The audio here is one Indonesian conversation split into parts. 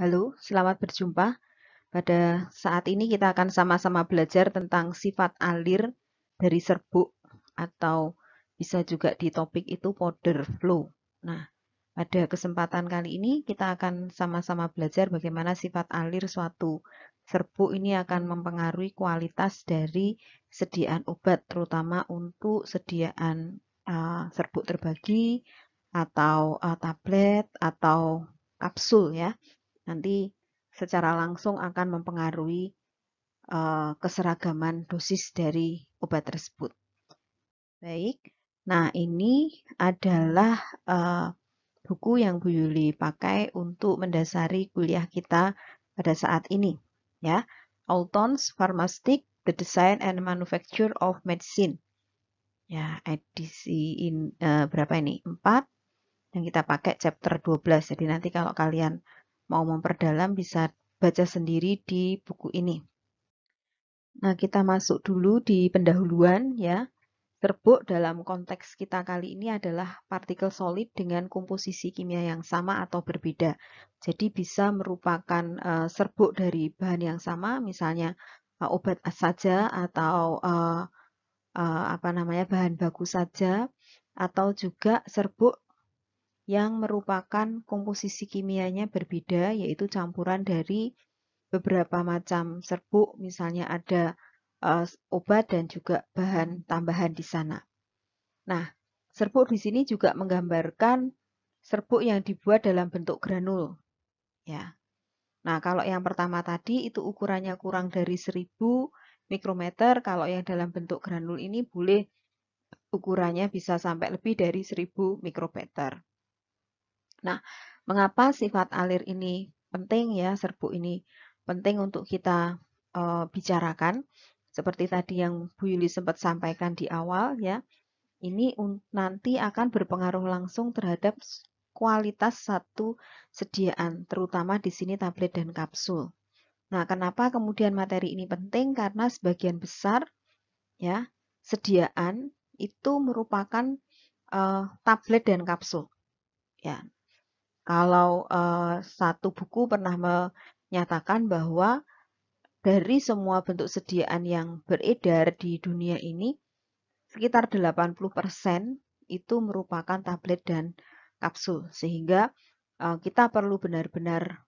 Halo, selamat berjumpa. Pada saat ini kita akan sama-sama belajar tentang sifat alir dari serbuk atau bisa juga di topik itu powder flow. Nah, pada kesempatan kali ini kita akan sama-sama belajar bagaimana sifat alir suatu serbuk ini akan mempengaruhi kualitas dari sediaan obat, terutama untuk sediaan uh, serbuk terbagi atau uh, tablet atau kapsul ya nanti secara langsung akan mempengaruhi uh, keseragaman dosis dari obat tersebut. Baik, nah ini adalah uh, buku yang Bu Yuli pakai untuk mendasari kuliah kita pada saat ini. Ya, Alton's Pharmastic, The Design and Manufacture of Medicine. Ya, edisi in, uh, berapa ini? 4 yang kita pakai chapter 12. Jadi nanti kalau kalian mau memperdalam bisa baca sendiri di buku ini. Nah, kita masuk dulu di pendahuluan ya. Serbuk dalam konteks kita kali ini adalah partikel solid dengan komposisi kimia yang sama atau berbeda. Jadi bisa merupakan uh, serbuk dari bahan yang sama, misalnya uh, obat saja atau uh, uh, apa namanya bahan baku saja, atau juga serbuk yang merupakan komposisi kimianya berbeda yaitu campuran dari beberapa macam serbuk misalnya ada uh, obat dan juga bahan tambahan di sana. Nah, serbuk di sini juga menggambarkan serbuk yang dibuat dalam bentuk granul. Ya. Nah, kalau yang pertama tadi itu ukurannya kurang dari 1000 mikrometer, kalau yang dalam bentuk granul ini boleh ukurannya bisa sampai lebih dari 1000 mikrometer. Nah, mengapa sifat alir ini penting ya, serbu ini penting untuk kita e, bicarakan. Seperti tadi yang Bu Yuli sempat sampaikan di awal ya, ini nanti akan berpengaruh langsung terhadap kualitas satu sediaan, terutama di sini tablet dan kapsul. Nah, kenapa kemudian materi ini penting? Karena sebagian besar ya sediaan itu merupakan uh, tablet dan kapsul. Ya, kalau, uh, satu buku pernah menyatakan bahwa dari semua bentuk sediaan yang beredar di dunia ini, sekitar 80% itu merupakan tablet dan kapsul. Sehingga, uh, kita perlu benar-benar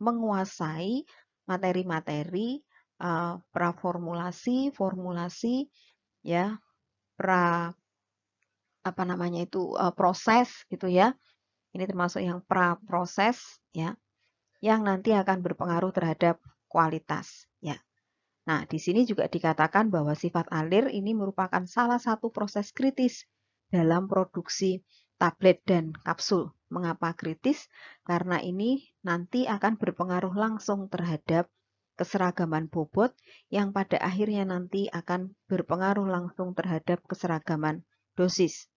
menguasai materi-materi, uh, praformulasi, formulasi, ya, pra apa namanya itu, uh, proses gitu ya. Ini termasuk yang pra-proses, ya, yang nanti akan berpengaruh terhadap kualitas ya. Nah, di sini juga dikatakan bahwa sifat alir ini merupakan salah satu proses kritis dalam produksi tablet dan kapsul. Mengapa kritis? Karena ini nanti akan berpengaruh langsung terhadap keseragaman bobot yang pada akhirnya nanti akan berpengaruh langsung terhadap keseragaman dosis.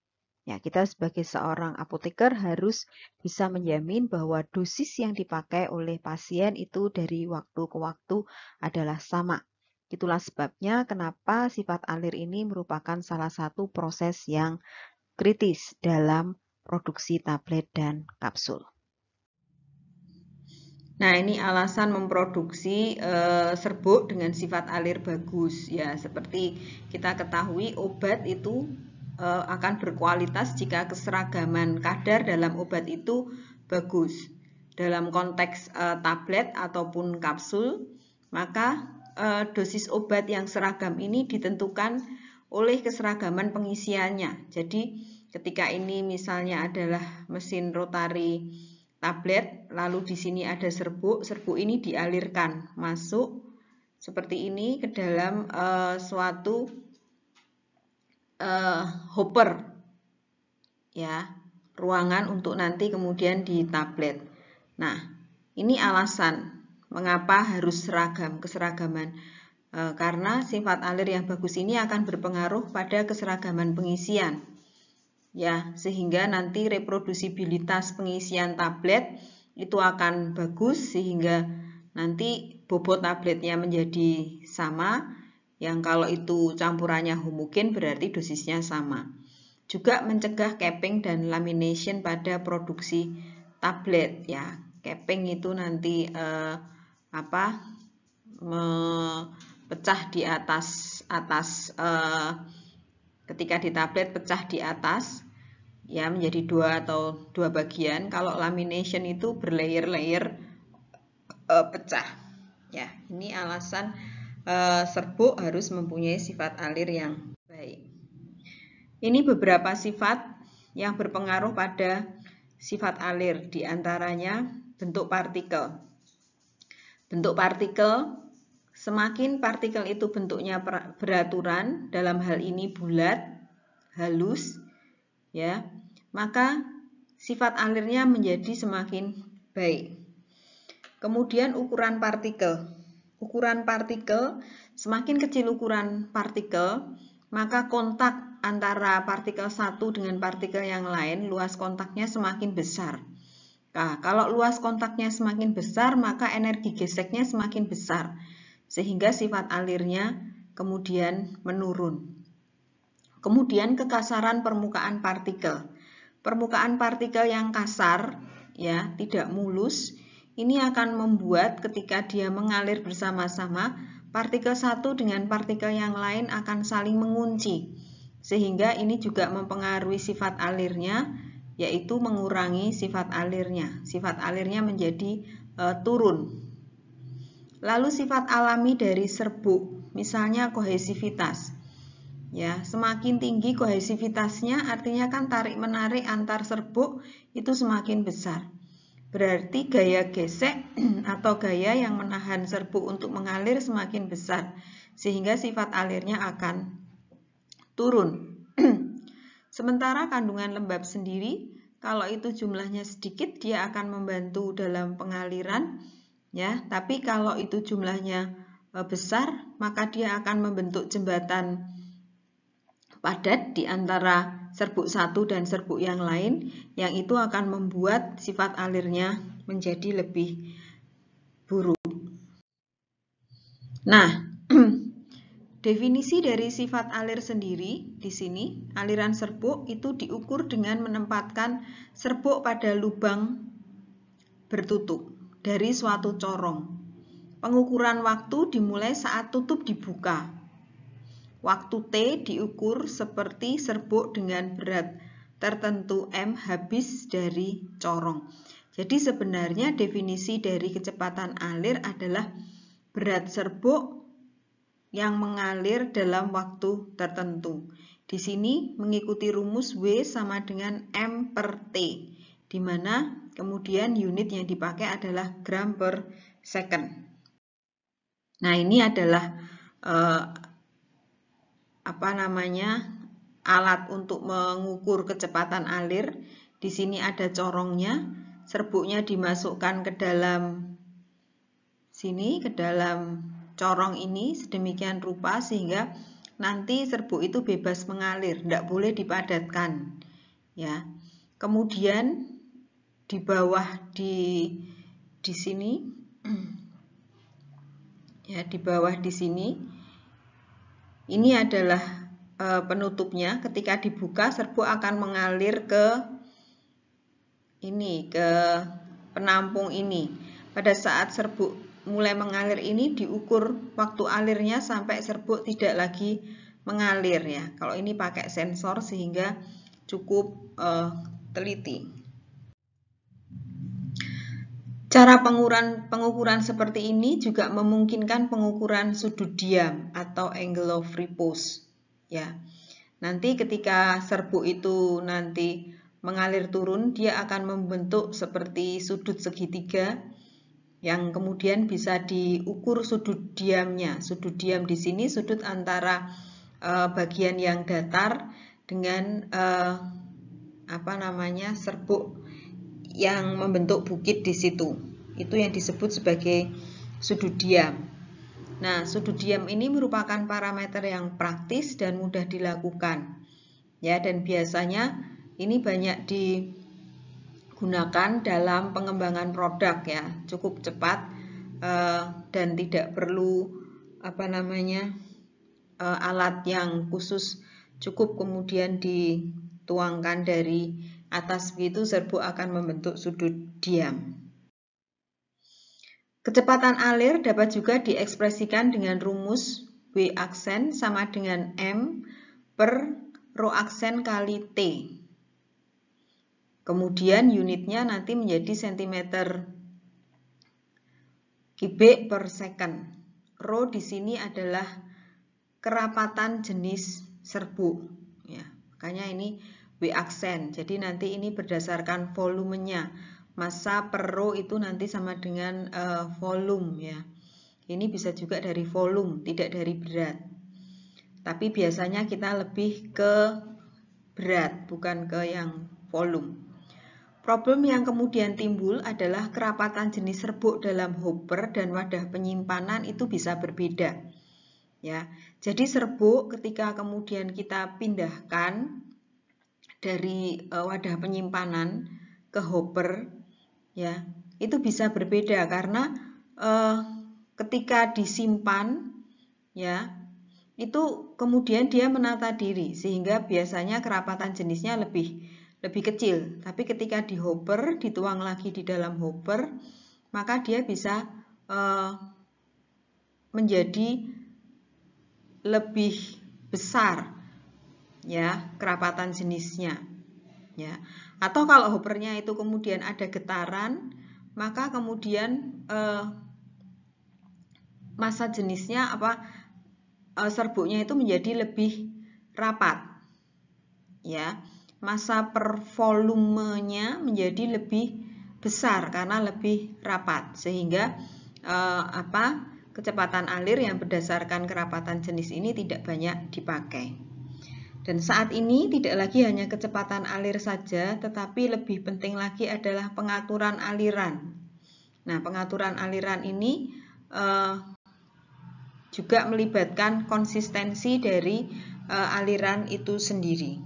Ya, kita sebagai seorang apoteker harus bisa menjamin bahwa dosis yang dipakai oleh pasien itu dari waktu ke waktu adalah sama. Itulah sebabnya kenapa sifat alir ini merupakan salah satu proses yang kritis dalam produksi tablet dan kapsul. Nah, ini alasan memproduksi e, serbuk dengan sifat alir bagus ya. Seperti kita ketahui obat itu Eh, akan berkualitas jika keseragaman kadar dalam obat itu bagus. Dalam konteks uh, tablet ataupun kapsul, maka uh, dosis obat yang seragam ini ditentukan oleh keseragaman pengisiannya. Jadi ketika ini misalnya adalah mesin rotari tablet, lalu di sini ada serbuk, serbuk ini dialirkan masuk seperti ini ke dalam uh, suatu uh, hopper ya ruangan untuk nanti kemudian di tablet. Nah, ini alasan mengapa harus seragam, keseragaman. E, karena sifat alir yang bagus ini akan berpengaruh pada keseragaman pengisian. Ya, sehingga nanti reproduksibilitas pengisian tablet itu akan bagus sehingga nanti bobot tabletnya menjadi sama yang kalau itu campurannya homogen berarti dosisnya sama. Juga mencegah capping dan lamination pada produksi tablet ya. Capping itu nanti eh, apa? pecah di atas atas eh, ketika di tablet pecah di atas ya menjadi dua atau dua bagian. Kalau lamination itu berlayer-layer eh, pecah. Ya, ini alasan Eh, serbuk harus mempunyai sifat alir yang baik. Ini beberapa sifat yang berpengaruh pada sifat alir, diantaranya bentuk partikel. Bentuk partikel, semakin partikel itu bentuknya beraturan, dalam hal ini bulat, halus, ya, maka sifat alirnya menjadi semakin baik. Kemudian ukuran partikel ukuran partikel, semakin kecil ukuran partikel, maka kontak antara partikel satu dengan partikel yang lain, luas kontaknya semakin besar. Nah, kalau luas kontaknya semakin besar, maka energi geseknya semakin besar, sehingga sifat alirnya kemudian menurun. Kemudian kekasaran permukaan partikel. Permukaan partikel yang kasar, ya, tidak mulus, ini akan membuat ketika dia mengalir bersama-sama, partikel satu dengan partikel yang lain akan saling mengunci. Sehingga ini juga mempengaruhi sifat alirnya, yaitu mengurangi sifat alirnya. Sifat alirnya menjadi e, turun. Lalu sifat alami dari serbuk, misalnya kohesivitas. Ya, semakin tinggi kohesivitasnya artinya kan tarik-menarik antar serbuk itu semakin besar. Berarti gaya gesek atau gaya yang menahan serbu untuk mengalir semakin besar, sehingga sifat alirnya akan turun. Sementara kandungan lembab sendiri, kalau itu jumlahnya sedikit, dia akan membantu dalam pengaliran, ya. Tapi kalau itu jumlahnya e, besar, maka dia akan membentuk jembatan padat di antara serbuk satu dan serbuk yang lain yang itu akan membuat sifat alirnya menjadi lebih buruk. Nah, Definisi dari sifat alir sendiri di sini, aliran serbuk itu diukur dengan menempatkan serbuk pada lubang bertutup dari suatu corong. Pengukuran waktu dimulai saat tutup dibuka. Waktu T diukur seperti serbuk dengan berat tertentu M habis dari corong. Jadi sebenarnya definisi dari kecepatan alir adalah berat serbuk yang mengalir dalam waktu tertentu. Di sini mengikuti rumus W sama dengan M per T, di mana kemudian unit yang dipakai adalah gram per second. Nah ini adalah eh, apa namanya alat untuk mengukur kecepatan alir. Di sini ada corongnya, serbuknya dimasukkan ke dalam sini, ke dalam corong ini sedemikian rupa sehingga nanti serbuk itu bebas mengalir, tidak boleh dipadatkan. Ya. Kemudian di bawah di di sini ya di bawah di sini ini adalah e, penutupnya. Ketika dibuka, serbuk akan mengalir ke ini ke penampung ini. Pada saat serbuk mulai mengalir ini diukur waktu alirnya sampai serbuk tidak lagi mengalir ya. Kalau ini pakai sensor sehingga cukup uh, teliti. Cara pengukuran, pengukuran seperti ini juga memungkinkan pengukuran sudut diam atau angle of repose. Ya. Nanti ketika serbuk itu nanti mengalir turun, dia akan membentuk seperti sudut segitiga yang kemudian bisa diukur sudut diamnya. Sudut diam di sini sudut antara uh, bagian yang datar dengan uh, apa namanya serbuk yang membentuk bukit di situ. Itu yang disebut sebagai sudut diam. Nah, sudut diam ini merupakan parameter yang praktis dan mudah dilakukan. Ya, dan biasanya ini banyak digunakan dalam pengembangan produk ya, cukup cepat eh, dan tidak perlu apa namanya eh, alat yang khusus, cukup kemudian dituangkan dari Atas begitu serbuk akan membentuk sudut diam. Kecepatan alir dapat juga diekspresikan dengan rumus W aksen sama dengan M per rho aksen kali T. Kemudian unitnya nanti menjadi sentimeter kubik per second. Rho di sini adalah kerapatan jenis serbuk. Ya, makanya ini W aksen. Jadi nanti ini berdasarkan volumenya. Masa per row itu nanti sama dengan uh, volume ya. Ini bisa juga dari volume, tidak dari berat. Tapi biasanya kita lebih ke berat, bukan ke yang volume. Problem yang kemudian timbul adalah kerapatan jenis serbuk dalam hopper dan wadah penyimpanan itu bisa berbeda. Ya, jadi serbuk ketika kemudian kita pindahkan dari uh, wadah penyimpanan ke hopper ya itu bisa berbeda karena uh, ketika disimpan ya itu kemudian dia menata diri sehingga biasanya kerapatan jenisnya lebih lebih kecil tapi ketika di hopper dituang lagi di dalam hopper maka dia bisa uh, menjadi lebih besar ya kerapatan jenisnya ya atau kalau hopernya itu kemudian ada getaran maka kemudian eh, masa jenisnya apa eh, serbuknya itu menjadi lebih rapat ya masa per volumenya menjadi lebih besar karena lebih rapat sehingga eh, apa kecepatan alir yang berdasarkan kerapatan jenis ini tidak banyak dipakai dan saat ini tidak lagi hanya kecepatan alir saja, tetapi lebih penting lagi adalah pengaturan aliran. Nah, pengaturan aliran ini eh, juga melibatkan konsistensi dari eh, aliran itu sendiri.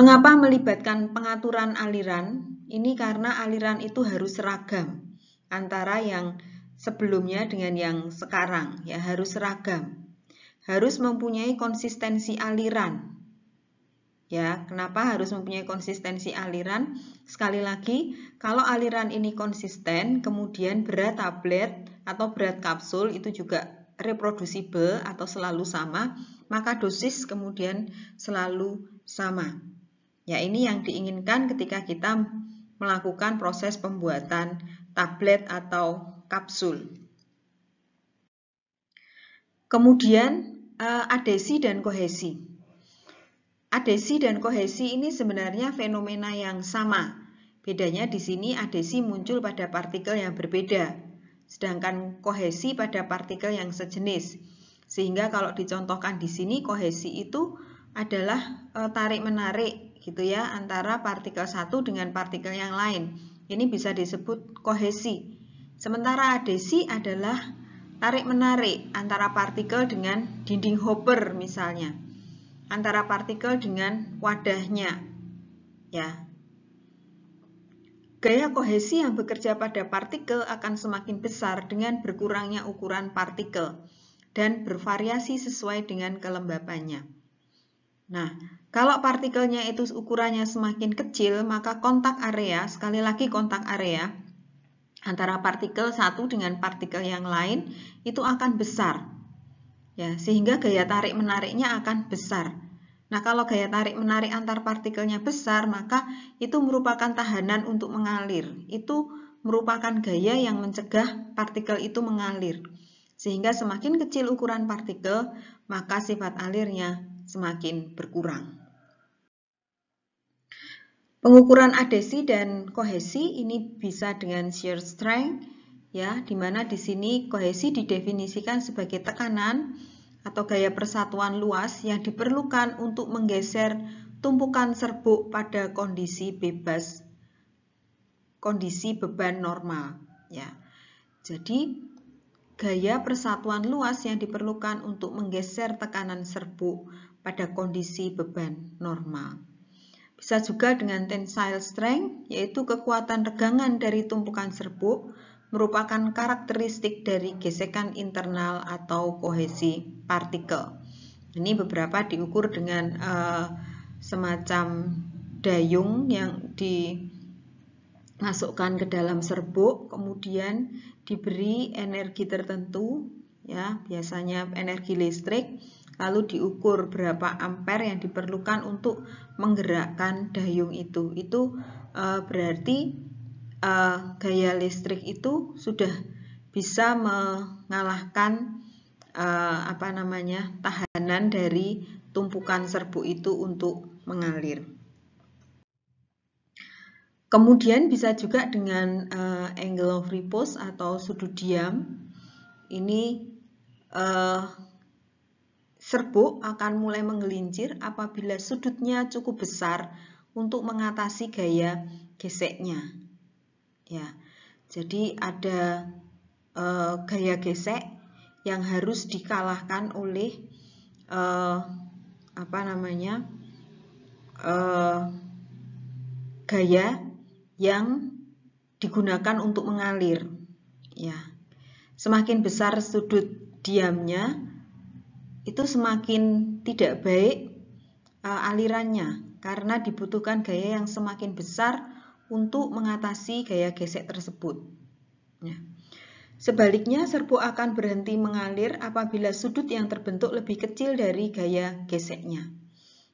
Mengapa melibatkan pengaturan aliran? Ini karena aliran itu harus seragam antara yang sebelumnya dengan yang sekarang, ya harus seragam harus mempunyai konsistensi aliran. Ya, kenapa harus mempunyai konsistensi aliran? Sekali lagi, kalau aliran ini konsisten, kemudian berat tablet atau berat kapsul itu juga reproducible atau selalu sama, maka dosis kemudian selalu sama. Ya, ini yang diinginkan ketika kita melakukan proses pembuatan tablet atau kapsul. Kemudian Eh, adesi dan kohesi. Adesi dan kohesi ini sebenarnya fenomena yang sama. Bedanya di sini adesi muncul pada partikel yang berbeda, sedangkan kohesi pada partikel yang sejenis. Sehingga kalau dicontohkan di sini kohesi itu adalah eh, tarik-menarik gitu ya antara partikel satu dengan partikel yang lain. Ini bisa disebut kohesi. Sementara adesi adalah tarik-menarik antara partikel dengan dinding hopper misalnya, antara partikel dengan wadahnya. Ya. Gaya kohesi yang bekerja pada partikel akan semakin besar dengan berkurangnya ukuran partikel dan bervariasi sesuai dengan kelembabannya. Nah, kalau partikelnya itu ukurannya semakin kecil, maka kontak area, sekali lagi kontak area, antara partikel satu dengan partikel yang lain itu akan besar. Ya, sehingga gaya tarik menariknya akan besar. Nah, kalau gaya tarik menarik antar partikelnya besar, maka itu merupakan tahanan untuk mengalir. Itu merupakan gaya yang mencegah partikel itu mengalir. Sehingga semakin kecil ukuran partikel, maka sifat alirnya semakin berkurang. Pengukuran adesi dan kohesi ini bisa dengan shear strength ya, di mana di sini kohesi didefinisikan sebagai tekanan atau gaya persatuan luas yang diperlukan untuk menggeser tumpukan serbuk pada kondisi bebas kondisi beban normal ya. Jadi gaya persatuan luas yang diperlukan untuk menggeser tekanan serbuk pada kondisi beban normal. Bisa juga dengan tensile strength, yaitu kekuatan regangan dari tumpukan serbuk, merupakan karakteristik dari gesekan internal atau kohesi partikel. Ini beberapa diukur dengan uh, semacam dayung yang dimasukkan ke dalam serbuk, kemudian diberi energi tertentu, ya biasanya energi listrik, lalu diukur berapa ampere yang diperlukan untuk menggerakkan dayung itu. Itu uh, berarti uh, gaya listrik itu sudah bisa mengalahkan uh, apa namanya tahanan dari tumpukan serbuk itu untuk mengalir. Kemudian bisa juga dengan uh, angle of repose atau sudut diam. Ini uh, Serbuk akan mulai menggelincir apabila sudutnya cukup besar untuk mengatasi gaya geseknya. Ya, jadi ada e, gaya gesek yang harus dikalahkan oleh e, apa namanya e, gaya yang digunakan untuk mengalir. Ya, semakin besar sudut diamnya, itu semakin tidak baik uh, alirannya karena dibutuhkan gaya yang semakin besar untuk mengatasi gaya gesek tersebut. Ya. Sebaliknya, serbuk akan berhenti mengalir apabila sudut yang terbentuk lebih kecil dari gaya geseknya.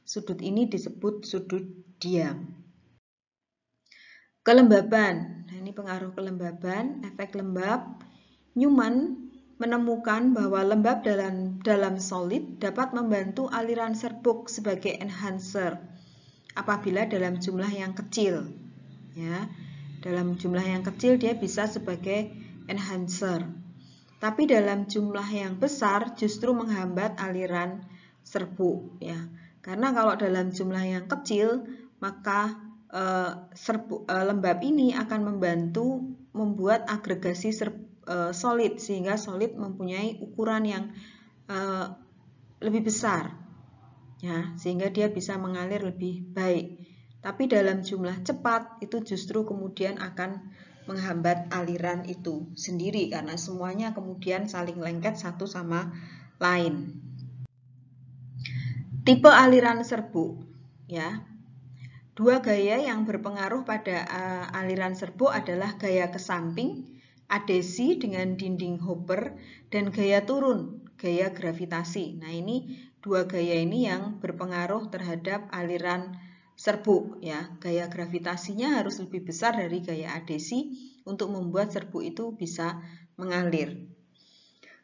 Sudut ini disebut sudut diam. Kelembaban, nah, ini pengaruh kelembaban, efek lembab. Newman menemukan bahwa lembab dalam, dalam solid dapat membantu aliran serbuk sebagai enhancer apabila dalam jumlah yang kecil. Ya, dalam jumlah yang kecil dia bisa sebagai enhancer. Tapi dalam jumlah yang besar justru menghambat aliran serbuk ya. Karena kalau dalam jumlah yang kecil maka e, eh, serbu, e, eh, lembab ini akan membantu membuat agregasi serbuk uh, solid sehingga solid mempunyai ukuran yang uh, lebih besar ya sehingga dia bisa mengalir lebih baik tapi dalam jumlah cepat itu justru kemudian akan menghambat aliran itu sendiri karena semuanya kemudian saling lengket satu sama lain tipe aliran serbuk ya dua gaya yang berpengaruh pada uh, aliran serbuk adalah gaya ke samping adesi dengan dinding hopper dan gaya turun, gaya gravitasi. Nah, ini dua gaya ini yang berpengaruh terhadap aliran serbuk ya. Gaya gravitasinya harus lebih besar dari gaya adesi untuk membuat serbuk itu bisa mengalir.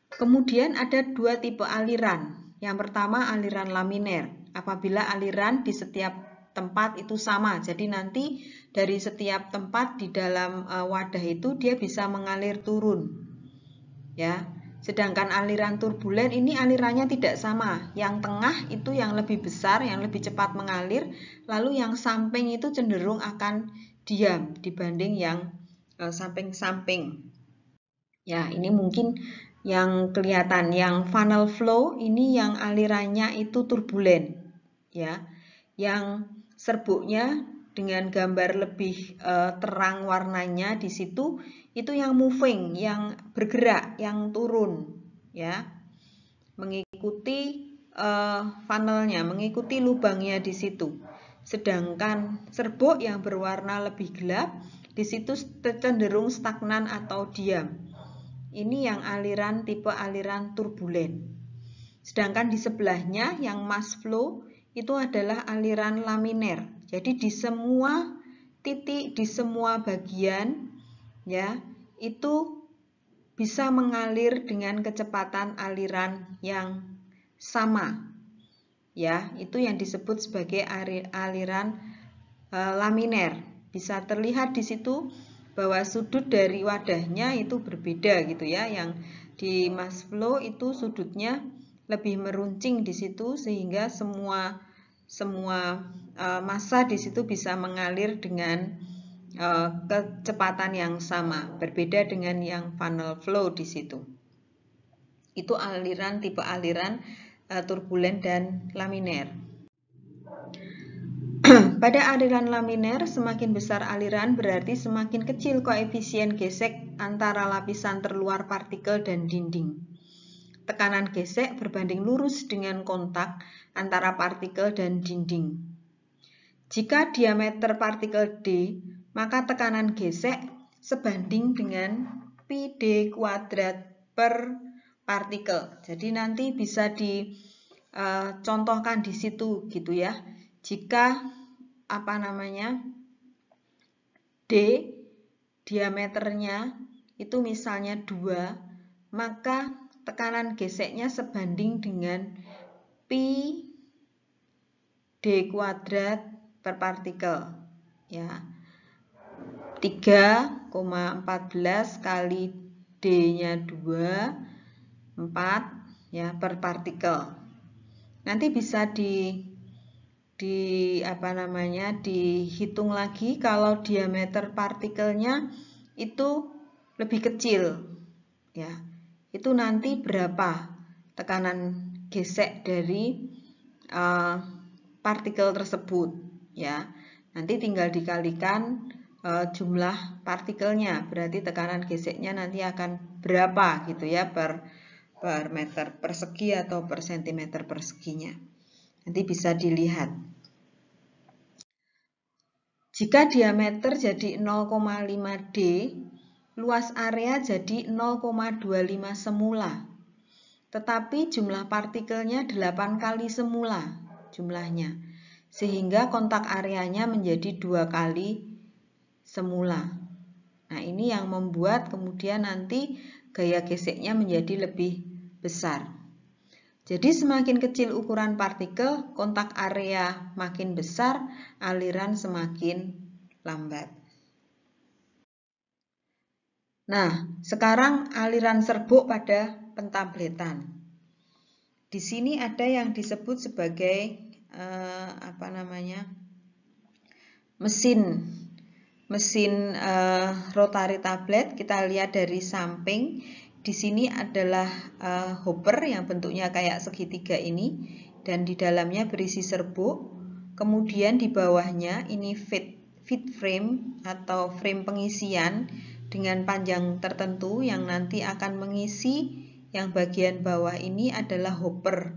Kemudian ada dua tipe aliran. Yang pertama aliran laminer. Apabila aliran di setiap tempat itu sama, jadi nanti dari setiap tempat di dalam eh, wadah itu dia bisa mengalir turun. Ya. Sedangkan aliran turbulen ini alirannya tidak sama. Yang tengah itu yang lebih besar, yang lebih cepat mengalir, lalu yang samping itu cenderung akan diam dibanding yang eh, samping-samping. Ya, ini mungkin yang kelihatan yang funnel flow ini yang alirannya itu turbulen ya yang serbuknya dengan gambar lebih uh, terang warnanya di situ itu yang moving, yang bergerak, yang turun ya. Mengikuti uh, funnelnya, mengikuti lubangnya di situ. Sedangkan serbuk yang berwarna lebih gelap di situ cenderung stagnan atau diam. Ini yang aliran tipe aliran turbulen. Sedangkan di sebelahnya yang mass flow itu adalah aliran laminer jadi di semua titik, di semua bagian ya, itu bisa mengalir dengan kecepatan aliran yang sama. Ya, itu yang disebut sebagai aliran e, laminer. Bisa terlihat di situ bahwa sudut dari wadahnya itu berbeda gitu ya. Yang di mass flow itu sudutnya lebih meruncing di situ sehingga semua semua uh, massa di situ bisa mengalir dengan uh, kecepatan yang sama, berbeda dengan yang funnel flow di situ. Itu aliran tipe aliran uh, turbulen dan laminar. Pada aliran laminar, semakin besar aliran berarti semakin kecil koefisien gesek antara lapisan terluar partikel dan dinding tekanan gesek berbanding lurus dengan kontak antara partikel dan dinding. Jika diameter partikel D, maka tekanan gesek sebanding dengan pi kuadrat per partikel. Jadi nanti bisa dicontohkan e, di situ gitu ya. Jika apa namanya D diameternya itu misalnya 2, maka tekanan geseknya sebanding dengan pi d kuadrat per partikel ya 3,14 kali d nya 2 4 ya per partikel nanti bisa di di apa namanya dihitung lagi kalau diameter partikelnya itu lebih kecil ya itu nanti berapa tekanan gesek dari uh, partikel tersebut ya nanti tinggal dikalikan uh, jumlah partikelnya berarti tekanan geseknya nanti akan berapa gitu ya per per meter persegi atau per sentimeter perseginya nanti bisa dilihat jika diameter jadi 0,5D luas area jadi 0,25 semula. Tetapi jumlah partikelnya 8 kali semula jumlahnya. Sehingga kontak areanya menjadi 2 kali semula. Nah, ini yang membuat kemudian nanti gaya geseknya menjadi lebih besar. Jadi semakin kecil ukuran partikel, kontak area makin besar, aliran semakin lambat. Nah, sekarang aliran serbuk pada pentabletan. Di sini ada yang disebut sebagai eh, apa namanya? mesin mesin eh, rotary tablet. Kita lihat dari samping. Di sini adalah eh, hopper yang bentuknya kayak segitiga ini dan di dalamnya berisi serbuk. Kemudian di bawahnya ini fit feed frame atau frame pengisian dengan panjang tertentu yang nanti akan mengisi yang bagian bawah ini adalah hopper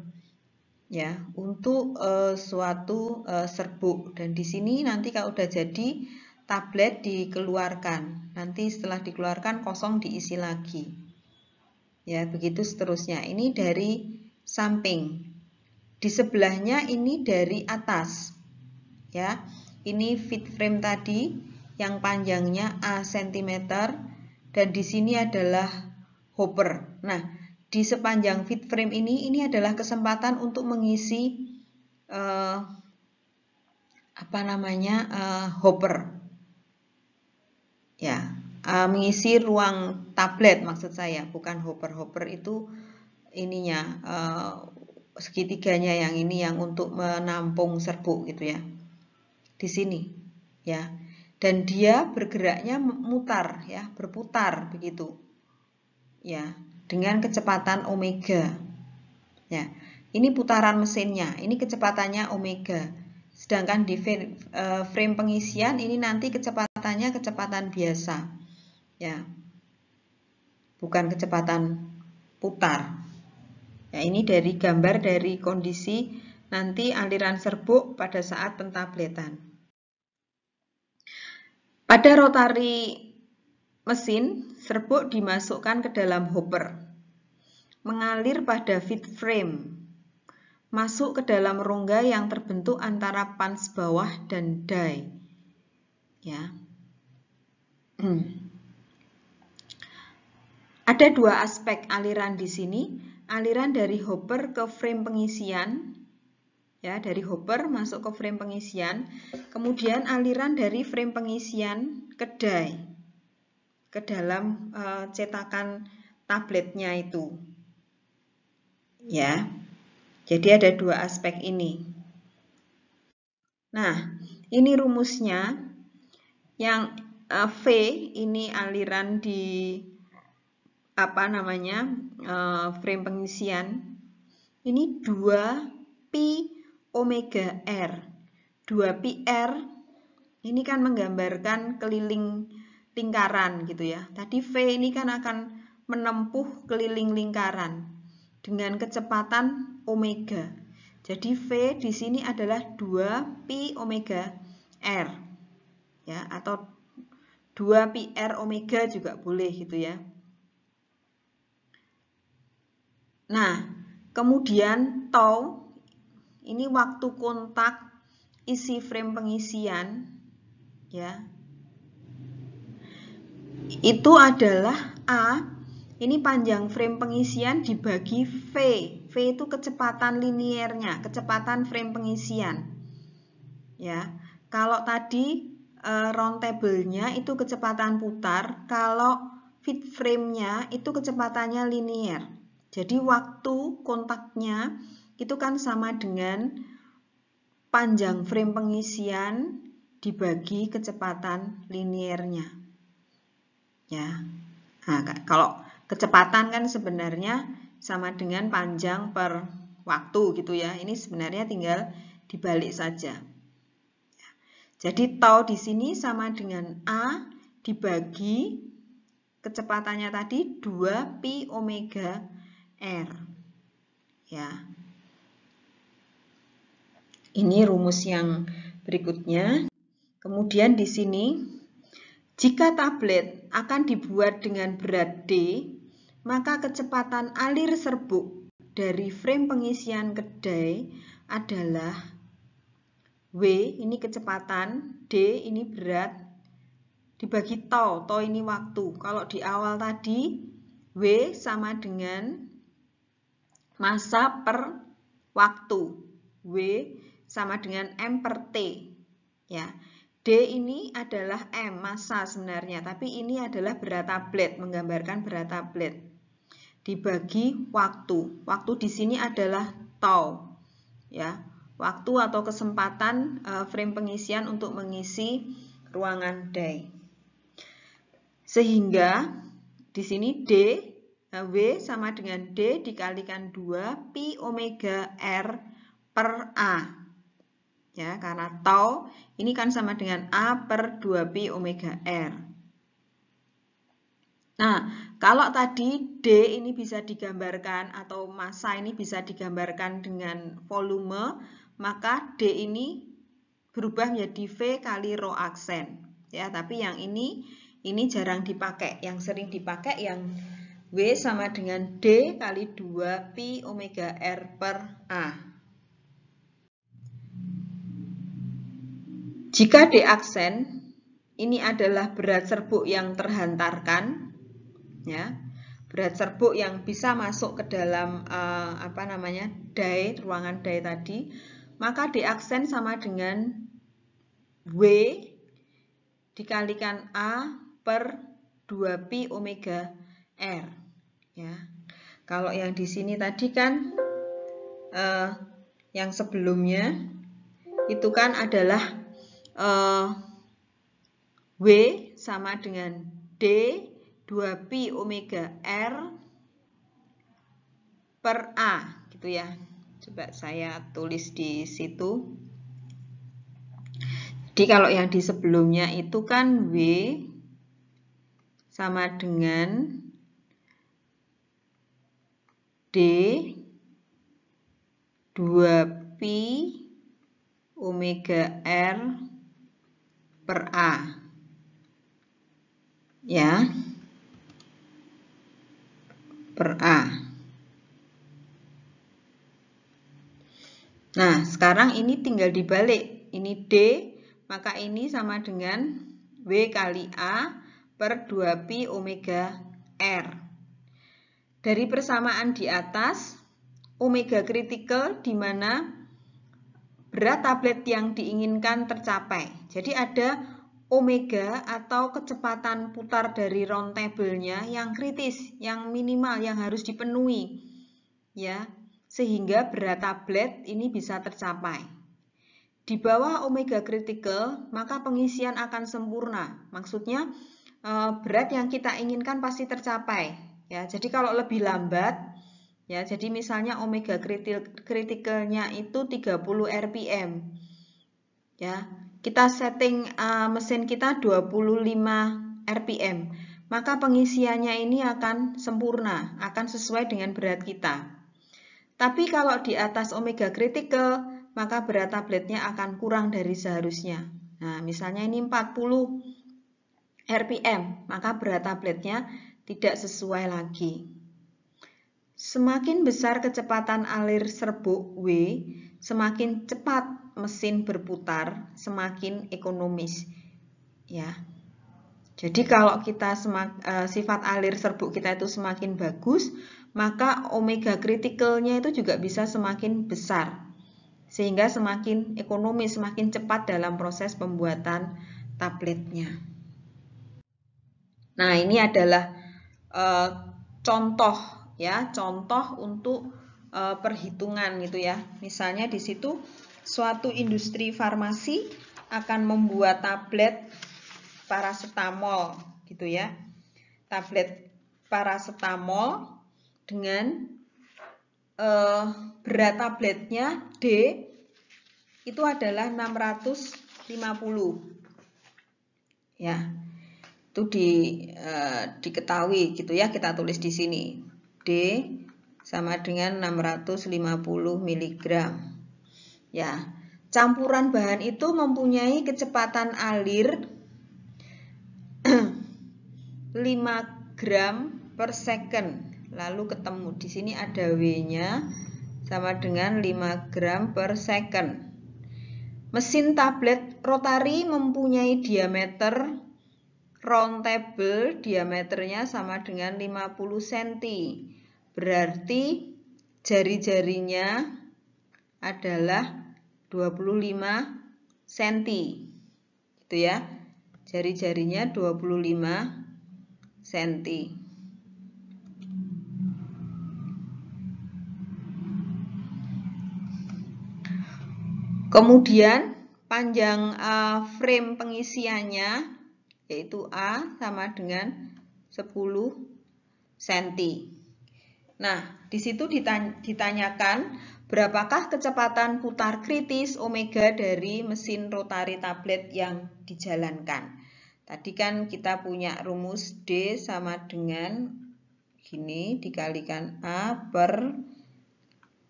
ya untuk uh, suatu uh, serbuk dan di sini nanti kalau udah jadi tablet dikeluarkan nanti setelah dikeluarkan kosong diisi lagi ya begitu seterusnya ini dari samping di sebelahnya ini dari atas ya ini fit frame tadi yang panjangnya A cm dan di sini adalah hopper. Nah, di sepanjang fit frame ini ini adalah kesempatan untuk mengisi eh, apa namanya eh, hopper. Ya, eh, mengisi ruang tablet maksud saya, bukan hopper-hopper itu ininya eh, segitiganya yang ini yang untuk menampung serbuk gitu ya. Di sini ya dan dia bergeraknya mutar ya, berputar begitu. Ya, dengan kecepatan omega. Ya. Ini putaran mesinnya, ini kecepatannya omega. Sedangkan di e, frame pengisian ini nanti kecepatannya kecepatan biasa. Ya. Bukan kecepatan putar. Ya, ini dari gambar dari kondisi nanti aliran serbuk pada saat pentabletan. Pada rotari mesin, serbuk dimasukkan ke dalam hopper, mengalir pada feed frame, masuk ke dalam rongga yang terbentuk antara pans bawah dan die. Ya. Ada dua aspek aliran di sini, aliran dari hopper ke frame pengisian ya dari hopper masuk ke frame pengisian kemudian aliran dari frame pengisian kedai ke dalam e, cetakan tabletnya itu ya jadi ada dua aspek ini nah ini rumusnya yang e, V ini aliran di apa namanya e, frame pengisian ini 2 pi omega R. 2 r ini kan menggambarkan keliling lingkaran gitu ya. Tadi V ini kan akan menempuh keliling lingkaran dengan kecepatan omega. Jadi V di sini adalah 2 pi omega R. Ya, atau 2 pi R omega juga boleh gitu ya. Nah, kemudian tau ini waktu kontak isi frame pengisian ya. Itu adalah A. Ini panjang frame pengisian dibagi V. V itu kecepatan liniernya, kecepatan frame pengisian. Ya. Kalau tadi e, round table-nya itu kecepatan putar, kalau fit frame-nya itu kecepatannya linier. Jadi waktu kontaknya itu kan sama dengan panjang frame pengisian dibagi kecepatan liniernya. Ya. Nah, kalau kecepatan kan sebenarnya sama dengan panjang per waktu gitu ya. Ini sebenarnya tinggal dibalik saja. Ya. Jadi tau di sini sama dengan A dibagi kecepatannya tadi 2 pi omega R. Ya. Ini rumus yang berikutnya. Kemudian di sini, jika tablet akan dibuat dengan berat D, maka kecepatan alir serbuk dari frame pengisian kedai adalah W ini kecepatan, D ini berat, dibagi tau, tau ini waktu. Kalau di awal tadi, W sama dengan masa per waktu. W sama dengan M per T. Ya. D ini adalah M, massa sebenarnya, tapi ini adalah berat tablet, menggambarkan berat tablet. Dibagi waktu. Waktu di sini adalah tau. Ya, waktu atau kesempatan e, frame pengisian untuk mengisi ruangan D. Sehingga di sini D e, W sama dengan D dikalikan 2 pi omega R per A ya karena tau ini kan sama dengan A per 2pi omega R. Nah, kalau tadi D ini bisa digambarkan atau massa ini bisa digambarkan dengan volume, maka D ini berubah menjadi V kali rho aksen. Ya, tapi yang ini ini jarang dipakai. Yang sering dipakai yang W sama dengan D kali 2 pi omega R per A. Jika diaksen, ini adalah berat serbuk yang terhantarkan, ya, berat serbuk yang bisa masuk ke dalam uh, apa namanya dai ruangan dai tadi, maka diaksen sama dengan W dikalikan A per 2pi omega R. Ya. Kalau yang di sini tadi kan uh, yang sebelumnya itu kan adalah uh, W sama dengan D 2pi omega R per A gitu ya. Coba saya tulis di situ. Jadi kalau yang di sebelumnya itu kan W sama dengan D 2 pi omega R per A. Ya. Per A. Nah, sekarang ini tinggal dibalik. Ini D, maka ini sama dengan W kali A per 2 p omega R. Dari persamaan di atas, omega kritikal di mana berat tablet yang diinginkan tercapai. Jadi ada omega atau kecepatan putar dari round table-nya yang kritis, yang minimal, yang harus dipenuhi. ya Sehingga berat tablet ini bisa tercapai. Di bawah omega critical, maka pengisian akan sempurna. Maksudnya, eh, berat yang kita inginkan pasti tercapai. ya Jadi kalau lebih lambat, Ya, jadi misalnya omega kritikalnya itu 30 RPM. Ya, kita setting uh, mesin kita 25 RPM. Maka pengisiannya ini akan sempurna, akan sesuai dengan berat kita. Tapi kalau di atas omega kritikal, maka berat tabletnya akan kurang dari seharusnya. Nah, misalnya ini 40 RPM, maka berat tabletnya tidak sesuai lagi. Semakin besar kecepatan alir serbuk W, semakin cepat mesin berputar, semakin ekonomis. Ya. Jadi kalau kita semak, e, sifat alir serbuk kita itu semakin bagus, maka omega kritikalnya itu juga bisa semakin besar. Sehingga semakin ekonomis, semakin cepat dalam proses pembuatan tabletnya. Nah, ini adalah e, contoh ya contoh untuk e, perhitungan gitu ya misalnya di situ suatu industri farmasi akan membuat tablet parasetamol gitu ya tablet parasetamol dengan e, berat tabletnya D itu adalah 650 ya itu di, e, diketahui gitu ya kita tulis di sini D sama dengan 650 mg. Ya, campuran bahan itu mempunyai kecepatan alir 5 gram per second. Lalu ketemu di sini ada W-nya sama dengan 5 gram per second. Mesin tablet rotari mempunyai diameter round table diameternya sama dengan 50 cm. Berarti jari-jarinya adalah 25 cm. Gitu ya. Jari-jarinya 25 cm. Kemudian panjang eh, frame pengisiannya yaitu A sama dengan 10 cm. Nah, di situ ditanyakan berapakah kecepatan putar kritis omega dari mesin rotari tablet yang dijalankan. Tadi kan kita punya rumus D sama dengan gini dikalikan A per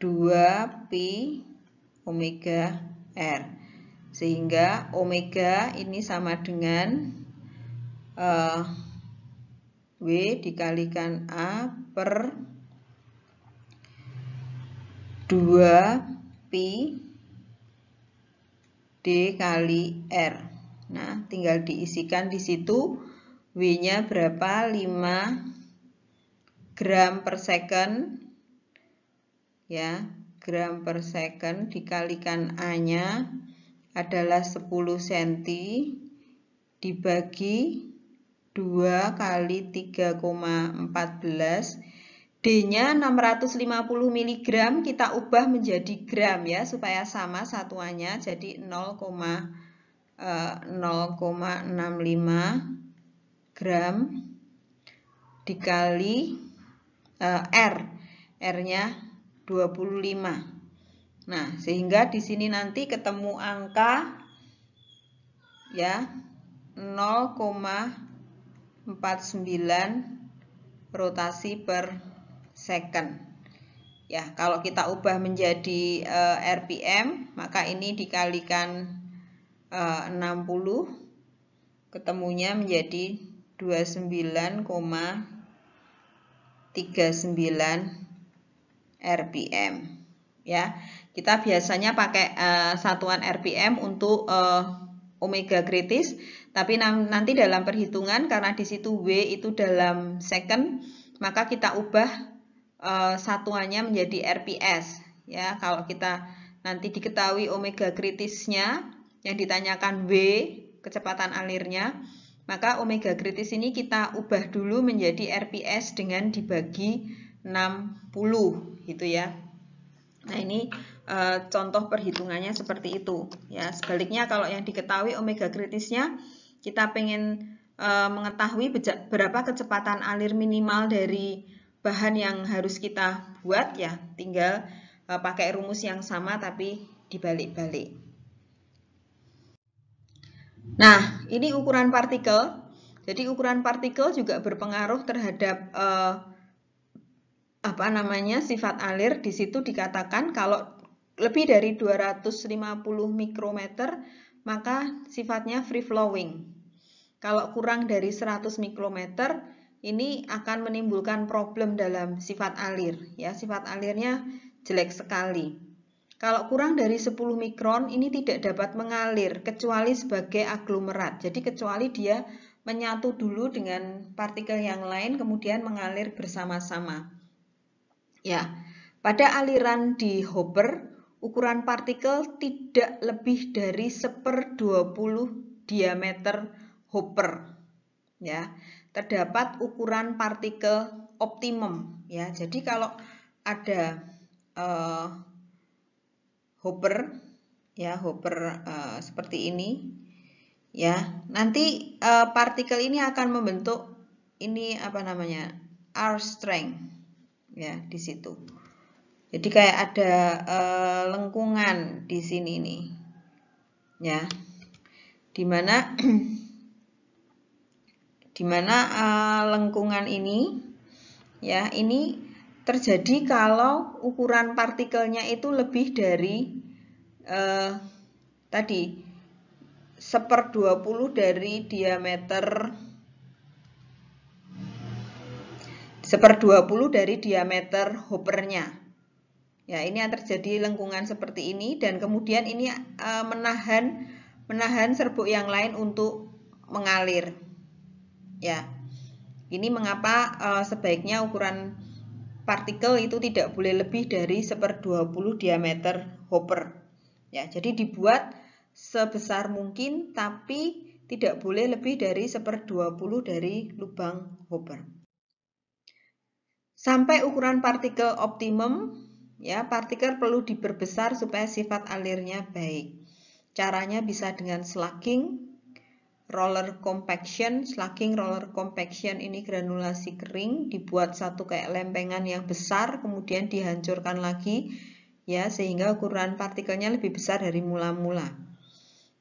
2pi omega R. Sehingga omega ini sama dengan Eh, w dikalikan A per 2 pi D kali R. Nah, tinggal diisikan di situ W-nya berapa? 5 gram per second. Ya, gram per second dikalikan A-nya adalah 10 cm dibagi 2 kali 3,14 D-nya 650 mg kita ubah menjadi gram ya supaya sama satuannya jadi 0,065 0,65 eh, gram dikali eh, R R-nya 25 Nah sehingga di sini nanti ketemu angka ya 0, 49 rotasi per second ya kalau kita ubah menjadi e, eh, RPM maka ini dikalikan e, eh, 60 ketemunya menjadi 29,39 RPM ya kita biasanya pakai e, satuan RPM untuk omega kritis tapi nanti dalam perhitungan karena di situ W itu dalam second, maka kita ubah eh, satuannya menjadi RPS. Ya, kalau kita nanti diketahui omega kritisnya yang ditanyakan W, kecepatan alirnya, maka omega kritis ini kita ubah dulu menjadi RPS dengan dibagi 60 gitu ya. Nah, ini e, contoh perhitungannya seperti itu ya. Sebaliknya kalau yang diketahui omega kritisnya kita pengen e, mengetahui berapa kecepatan alir minimal dari bahan yang harus kita buat ya tinggal e, pakai rumus yang sama tapi dibalik-balik nah ini ukuran partikel jadi ukuran partikel juga berpengaruh terhadap e, apa namanya sifat alir di situ dikatakan kalau lebih dari 250 mikrometer maka sifatnya free flowing. Kalau kurang dari 100 mikrometer, ini akan menimbulkan problem dalam sifat alir. Ya, sifat alirnya jelek sekali. Kalau kurang dari 10 mikron, ini tidak dapat mengalir, kecuali sebagai aglomerat. Jadi, kecuali dia menyatu dulu dengan partikel yang lain, kemudian mengalir bersama-sama. Ya, pada aliran di Hopper, ukuran partikel tidak lebih dari seper 20 diameter Hopper. Ya, terdapat ukuran partikel optimum. Ya, jadi kalau ada uh, Hopper, ya Hopper uh, seperti ini, ya nanti uh, partikel ini akan membentuk ini apa namanya R strength, ya di situ. Jadi kayak ada uh, lengkungan di sini nih. Ya. Dimana dimana uh, eh, lengkungan ini ya, ini terjadi kalau ukuran partikelnya itu lebih dari eh, tadi seper 20 dari diameter seper 20 dari diameter hopernya. Ya, ini yang terjadi lengkungan seperti ini dan kemudian ini e, menahan menahan serbuk yang lain untuk mengalir. Ya. Ini mengapa e, sebaiknya ukuran partikel itu tidak boleh lebih dari 1/20 diameter hopper. Ya, jadi dibuat sebesar mungkin tapi tidak boleh lebih dari 1/20 dari lubang hopper. Sampai ukuran partikel optimum Ya, partikel perlu diperbesar supaya sifat alirnya baik. Caranya bisa dengan slugging, roller compaction. Slugging roller compaction ini granulasi kering dibuat satu kayak lempengan yang besar kemudian dihancurkan lagi ya sehingga ukuran partikelnya lebih besar dari mula-mula.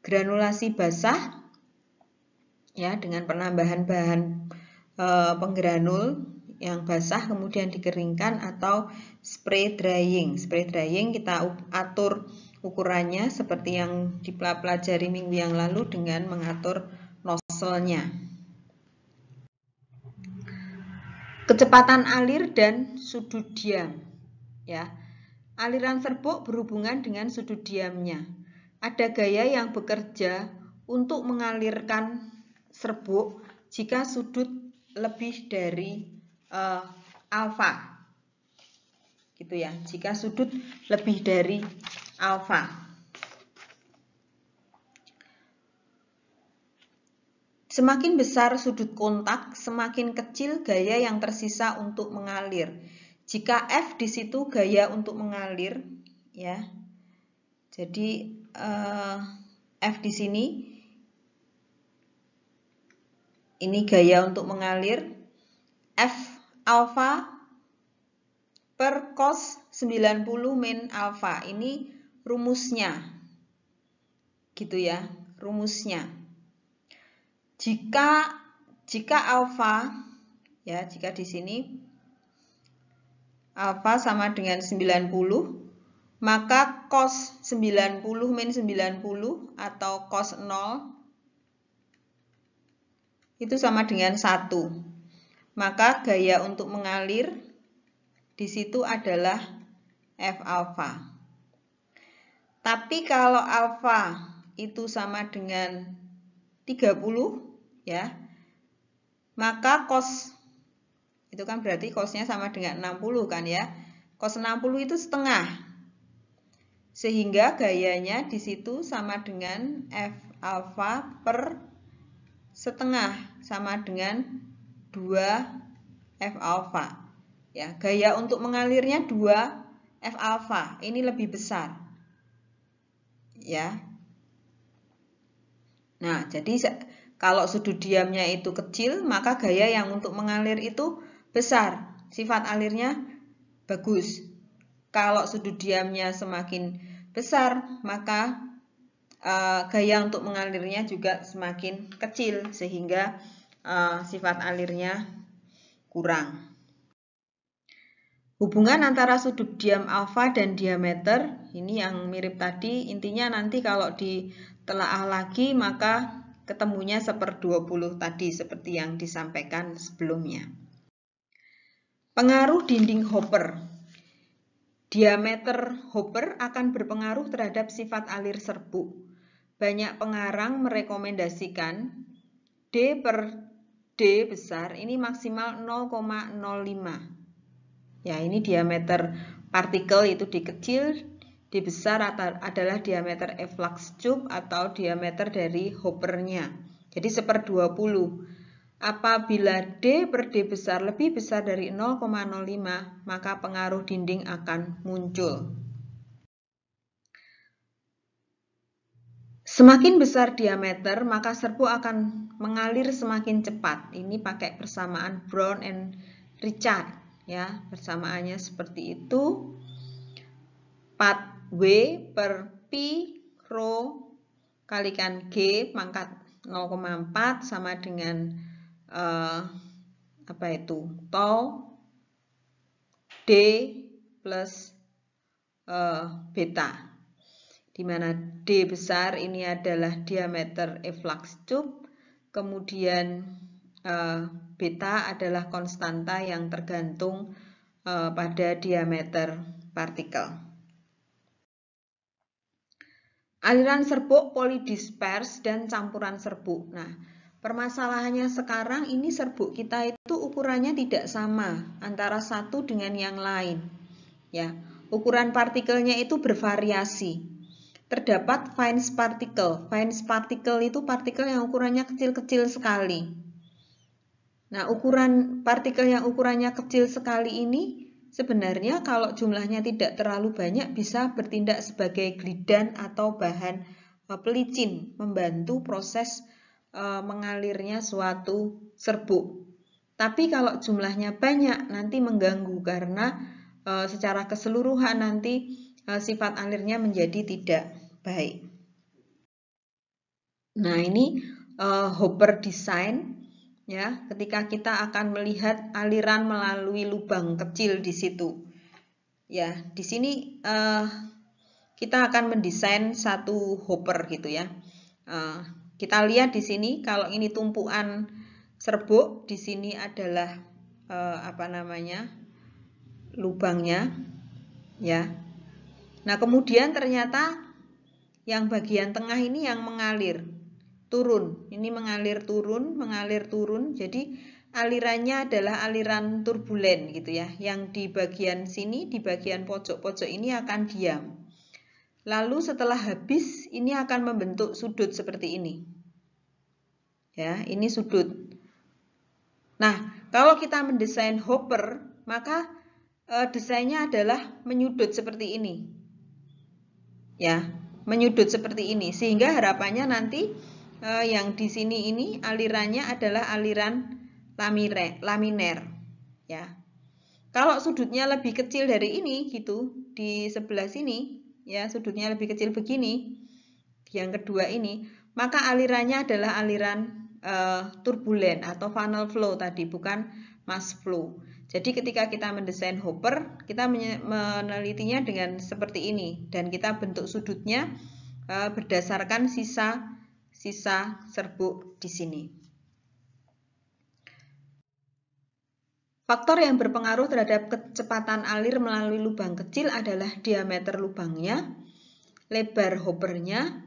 Granulasi basah ya dengan penambahan bahan e, eh, penggranul yang basah kemudian dikeringkan atau spray drying. Spray drying kita atur ukurannya seperti yang dipelajari minggu yang lalu dengan mengatur nozzle-nya. Kecepatan alir dan sudut diam. Ya. Aliran serbuk berhubungan dengan sudut diamnya. Ada gaya yang bekerja untuk mengalirkan serbuk jika sudut lebih dari uh, alfa gitu ya jika sudut lebih dari alfa Semakin besar sudut kontak, semakin kecil gaya yang tersisa untuk mengalir. Jika F di situ gaya untuk mengalir, ya. Jadi uh, F di sini ini gaya untuk mengalir, F alfa per cos 90 min alfa. Ini rumusnya. Gitu ya, rumusnya. Jika jika alfa ya, jika di sini alfa sama dengan 90, maka cos 90 min 90 atau cos 0 itu sama dengan 1. Maka gaya untuk mengalir di situ adalah F alfa. Tapi kalau alfa itu sama dengan 30 ya. Maka cos itu kan berarti cosnya sama dengan 60 kan ya. Cos 60 itu setengah sehingga gayanya di situ sama dengan F alfa per setengah sama dengan 2 F alfa. Ya, gaya untuk mengalirnya 2 F alfa. Ini lebih besar. Ya. Nah, jadi kalau sudut diamnya itu kecil, maka gaya yang untuk mengalir itu besar. Sifat alirnya bagus. Kalau sudut diamnya semakin besar, maka uh, gaya untuk mengalirnya juga semakin kecil sehingga uh, sifat alirnya kurang. Hubungan antara sudut diam alfa dan diameter, ini yang mirip tadi, intinya nanti kalau ditelaah lagi maka ketemunya seper 20 tadi seperti yang disampaikan sebelumnya. Pengaruh dinding hopper Diameter hopper akan berpengaruh terhadap sifat alir serbuk. Banyak pengarang merekomendasikan D per D besar ini maksimal 0,05. Ya, ini diameter partikel itu dikecil, kecil, D besar adalah diameter efflux tube atau diameter dari hopernya. Jadi seper 20. Apabila D per D besar lebih besar dari 0,05, maka pengaruh dinding akan muncul. Semakin besar diameter, maka serbu akan mengalir semakin cepat. Ini pakai persamaan Brown and Richard. Ya, persamaannya seperti itu. 4 W per P rho kalikan G pangkat 0,4 sama dengan eh, apa itu? Tau D plus eh, beta di mana D besar ini adalah diameter efflux tube, kemudian eh, beta adalah konstanta yang tergantung eh, pada diameter partikel. Aliran serbuk polidispers dan campuran serbuk. Nah, permasalahannya sekarang ini serbuk kita itu ukurannya tidak sama antara satu dengan yang lain. Ya, ukuran partikelnya itu bervariasi terdapat Fines particle. Fines particle itu partikel yang ukurannya kecil-kecil sekali. Nah, ukuran partikel yang ukurannya kecil sekali ini sebenarnya kalau jumlahnya tidak terlalu banyak bisa bertindak sebagai glidan atau bahan eh, pelicin, membantu proses e, mengalirnya suatu serbuk. Tapi kalau jumlahnya banyak nanti mengganggu karena e, secara keseluruhan nanti sifat alirnya menjadi tidak baik. Nah, ini uh, hopper design ya, ketika kita akan melihat aliran melalui lubang kecil di situ. Ya, di sini uh, kita akan mendesain satu hopper gitu ya. Uh, kita lihat di sini kalau ini tumpuan serbuk, di sini adalah uh, apa namanya? lubangnya ya. Nah, kemudian ternyata yang bagian tengah ini yang mengalir turun. Ini mengalir turun, mengalir turun. Jadi alirannya adalah aliran turbulen gitu ya. Yang di bagian sini, di bagian pojok-pojok ini akan diam. Lalu setelah habis ini akan membentuk sudut seperti ini. Ya, ini sudut. Nah, kalau kita mendesain hopper, maka eh, desainnya adalah menyudut seperti ini. Ya, menyudut seperti ini sehingga harapannya nanti eh, yang di sini ini alirannya adalah aliran lamire, laminer ya. Kalau sudutnya lebih kecil dari ini gitu di sebelah sini ya sudutnya lebih kecil begini yang kedua ini maka alirannya adalah aliran eh, turbulen atau funnel flow tadi bukan mass flow. Jadi ketika kita mendesain hopper, kita menelitinya dengan seperti ini dan kita bentuk sudutnya e, berdasarkan sisa sisa serbuk di sini. Faktor yang berpengaruh terhadap kecepatan alir melalui lubang kecil adalah diameter lubangnya, lebar hoppernya,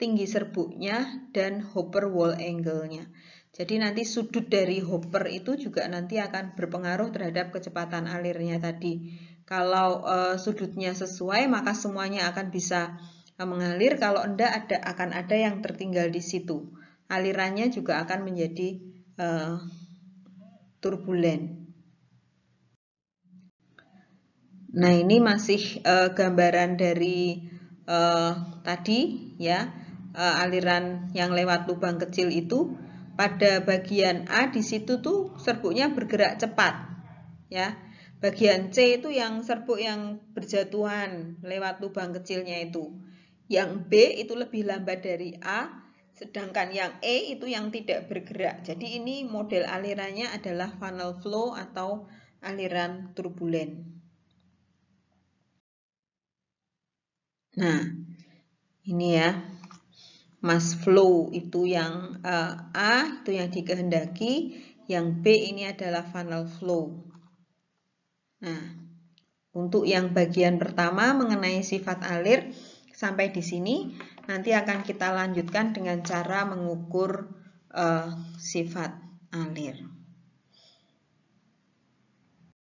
tinggi serbuknya, dan hopper wall angle-nya. Jadi nanti sudut dari hopper itu juga nanti akan berpengaruh terhadap kecepatan alirnya tadi. Kalau e, sudutnya sesuai maka semuanya akan bisa eh, mengalir, kalau enggak ada akan ada yang tertinggal di situ. Alirannya juga akan menjadi e, turbulen. Nah, ini masih e, gambaran dari e, tadi ya, e, aliran yang lewat lubang kecil itu pada bagian A di situ tuh serbuknya bergerak cepat ya bagian C itu yang serbuk yang berjatuhan lewat lubang kecilnya itu yang B itu lebih lambat dari A sedangkan yang E itu yang tidak bergerak jadi ini model alirannya adalah funnel flow atau aliran turbulen nah ini ya mass flow itu yang uh, A itu yang dikehendaki, yang B ini adalah funnel flow. Nah, untuk yang bagian pertama mengenai sifat alir sampai di sini nanti akan kita lanjutkan dengan cara mengukur uh, sifat alir.